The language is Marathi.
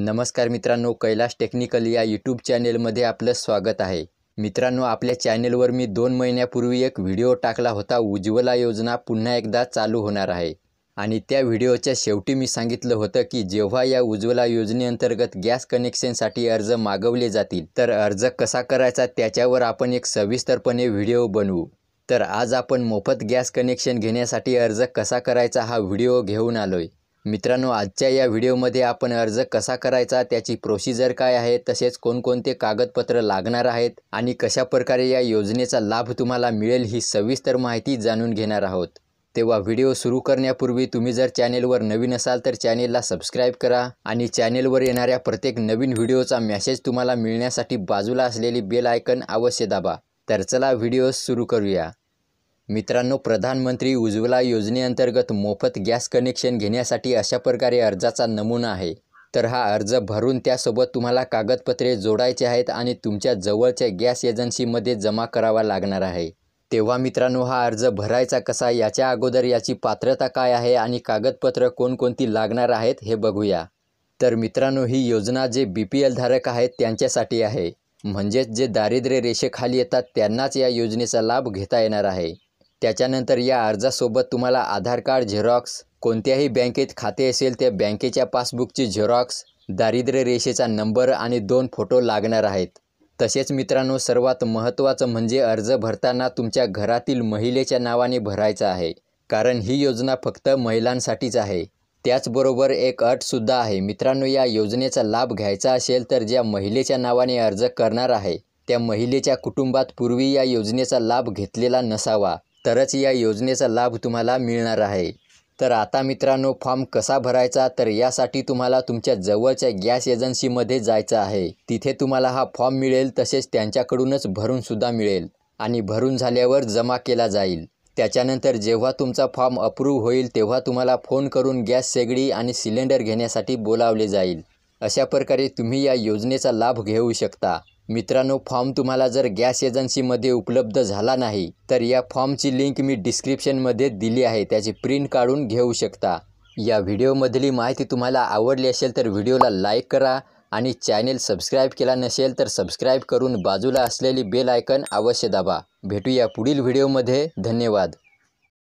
नमस्कार मित्रांनो कैलाश टेक्निकल या यूट्यूब चॅनेलमध्ये आपलं स्वागत आहे मित्रांनो आपल्या चॅनेलवर मी दोन महिन्यापूर्वी एक व्हिडिओ टाकला होता उज्ज्वला योजना पुन्हा एकदा चालू होणार आहे आणि त्या व्हिडिओच्या शेवटी मी सांगितलं होतं की जेव्हा या उज्ज्वला योजनेअंतर्गत गॅस कनेक्शनसाठी अर्ज मागवले जातील तर अर्ज कसा करायचा त्याच्यावर आपण एक सविस्तरपणे व्हिडिओ बनवू तर आज आपण मोफत गॅस कनेक्शन घेण्यासाठी अर्ज कसा करायचा हा व्हिडिओ घेऊन आलोय मित्रांनो आजच्या या व्हिडिओमध्ये आपण अर्ज कसा करायचा त्याची प्रोसिजर काय आहे तसेच कोणकोणते कागदपत्र लागणार आहेत आणि कशा प्रकारे या योजनेचा लाभ तुम्हाला मिळेल ही सविस्तर माहिती जाणून घेणार आहोत तेव्हा व्हिडिओ सुरू करण्यापूर्वी तुम्ही जर चॅनेलवर नवीन असाल तर चॅनेलला सबस्क्राईब करा आणि चॅनेलवर येणाऱ्या प्रत्येक नवीन व्हिडिओचा मेसेज तुम्हाला मिळण्यासाठी बाजूला असलेली बेल आयकन अवश्य दाबा तर चला व्हिडिओ सुरू करूया मित्रांनो प्रधानमंत्री उज्ज्वला योजनेअंतर्गत मोफत गॅस कनेक्शन घेण्यासाठी अशा प्रकारे अर्जाचा नमुना आहे तर हा अर्ज भरून त्यासोबत तुम्हाला कागदपत्रे जोडायचे आहेत आणि तुमच्या जवळच्या गॅस एजन्सीमध्ये जमा करावा लागणार आहे तेव्हा मित्रांनो हा अर्ज भरायचा कसा याच्या अगोदर याची पात्रता काय आहे आणि कागदपत्र कोणकोणती लागणार आहेत हे बघूया तर मित्रांनो ही योजना जे बी पी एलधारक आहेत त्यांच्यासाठी आहे म्हणजेच जे दारिद्र्य रेषेखाली येतात त्यांनाच या योजनेचा लाभ घेता येणार आहे त्याच्यानंतर या अर्जासोबत तुम्हाला आधार कार्ड झेरॉक्स कोणत्याही बँकेत खाते असेल त्या बँकेच्या पासबुकची झेरॉक्स दारिद्र्य रेषेचा नंबर आणि दोन फोटो लागणार आहेत तसेच मित्रांनो सर्वात महत्त्वाचं म्हणजे अर्ज भरताना तुमच्या घरातील महिलेच्या नावाने भरायचा आहे कारण ही योजना फक्त महिलांसाठीच आहे त्याचबरोबर एक अटसुद्धा आहे मित्रांनो या योजनेचा लाभ घ्यायचा असेल तर ज्या महिलेच्या नावाने अर्ज करणार आहे त्या महिलेच्या कुटुंबात पूर्वी या योजनेचा लाभ घेतलेला नसावा तरच या योजनेचा लाभ तुम्हाला मिळणार आहे तर आता मित्रांनो फॉर्म कसा भरायचा तर यासाठी तुम्हाला तुमच्या जवळच्या गॅस एजन्सीमध्ये जायचं आहे तिथे तुम्हाला हा फॉर्म मिळेल तसेच त्यांच्याकडूनच भरूनसुद्धा मिळेल आणि भरून झाल्यावर जमा केला जाईल त्याच्यानंतर जेव्हा तुमचा फॉर्म अप्रूव्ह होईल तेव्हा तुम्हाला फोन करून गॅस शेगडी आणि सिलेंडर घेण्यासाठी बोलावले जाईल अशा प्रकारे तुम्ही या योजनेचा लाभ घेऊ शकता मित्रांनो फॉर्म तुम्हाला जर गॅस एजन्सीमध्ये उपलब्ध झाला नाही तर या फॉर्मची लिंक मी डिस्क्रिप्शनमध्ये दिली आहे त्याची प्रिंट काढून घेऊ शकता या व्हिडिओमधली माहिती तुम्हाला आवडली असेल तर व्हिडिओला लाईक करा आणि चॅनेल सबस्क्राईब केला नसेल तर सबस्क्राईब करून बाजूला असलेली बेल आयकन अवश्य दाबा भेटूया पुढील व्हिडिओमध्ये धन्यवाद